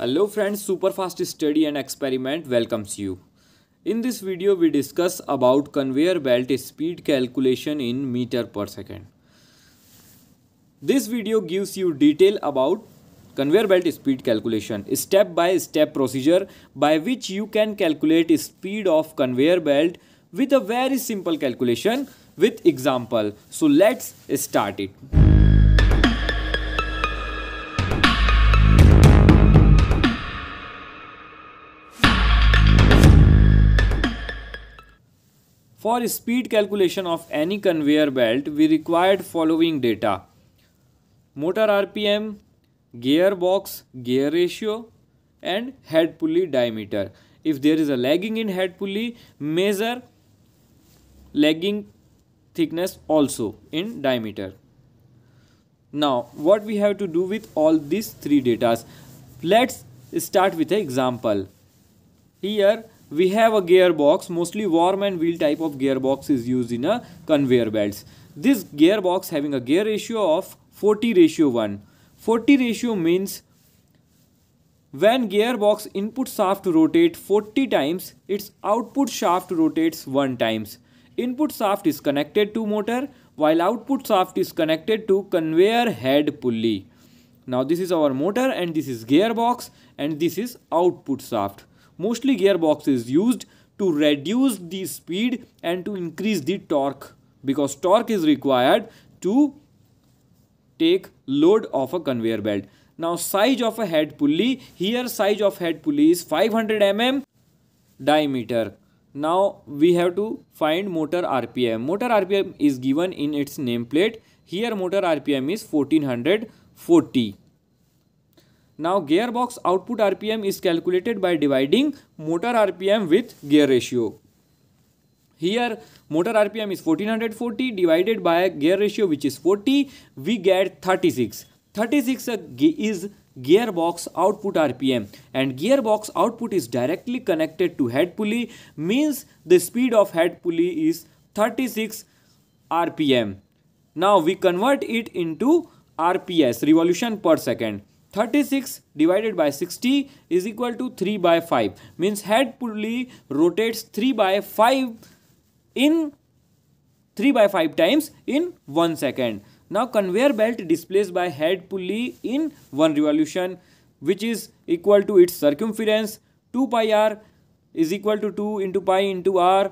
Hello friends, super fast Study and Experiment welcomes you. In this video, we discuss about conveyor belt speed calculation in meter per second. This video gives you detail about conveyor belt speed calculation, step by step procedure by which you can calculate speed of conveyor belt with a very simple calculation with example. So let's start it. For speed calculation of any conveyor belt, we required following data. Motor RPM, gearbox, gear ratio and head pulley diameter. If there is a lagging in head pulley, measure lagging thickness also in diameter. Now, what we have to do with all these three datas? Let's start with an example. Here, we have a gearbox mostly worm and wheel type of gearbox is used in a conveyor belts this gearbox having a gear ratio of 40 ratio 1 40 ratio means when gearbox input shaft rotate 40 times its output shaft rotates 1 times input shaft is connected to motor while output shaft is connected to conveyor head pulley now this is our motor and this is gearbox and this is output shaft mostly gearbox is used to reduce the speed and to increase the torque because torque is required to take load of a conveyor belt. Now size of a head pulley, here size of head pulley is 500 mm diameter. Now we have to find motor RPM. Motor RPM is given in its nameplate. Here motor RPM is 1440. Now gearbox output RPM is calculated by dividing motor RPM with gear ratio. Here motor RPM is 1440 divided by gear ratio which is 40 we get 36. 36 is gearbox output RPM and gearbox output is directly connected to head pulley means the speed of head pulley is 36 RPM. Now we convert it into RPS revolution per second. 36 divided by 60 is equal to 3 by 5 means head pulley rotates 3 by 5 in 3 by 5 times in 1 second. Now conveyor belt displaced by head pulley in 1 revolution which is equal to its circumference 2 pi r is equal to 2 into pi into r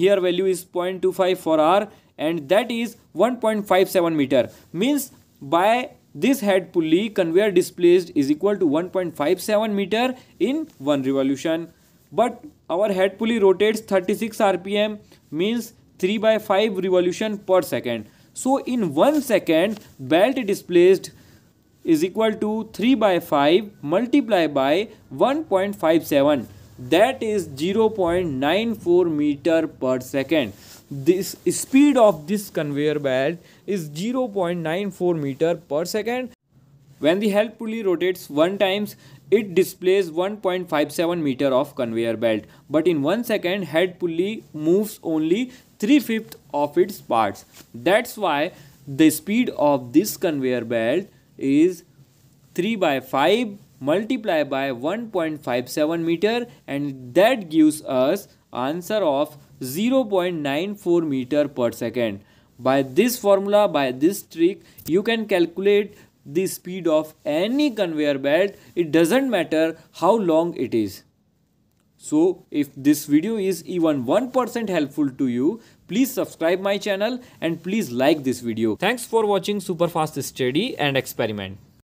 here value is 0.25 for r and that is 1.57 meter means by this head pulley conveyor displaced is equal to 1.57 meter in one revolution but our head pulley rotates 36 rpm means 3 by 5 revolution per second so in 1 second belt displaced is equal to 3 by 5 multiplied by 1.57 that is 0.94 meter per second this speed of this conveyor belt is 0.94 meter per second when the help pulley rotates one times it displays 1.57 meter of conveyor belt but in one second head pulley moves only 3 fifth of its parts that's why the speed of this conveyor belt is 3 by 5 multiply by 1.57 meter and that gives us answer of 0.94 meter per second. By this formula, by this trick, you can calculate the speed of any conveyor belt. It doesn't matter how long it is. So if this video is even 1% helpful to you, please subscribe my channel and please like this video. Thanks for watching Superfast Study and Experiment.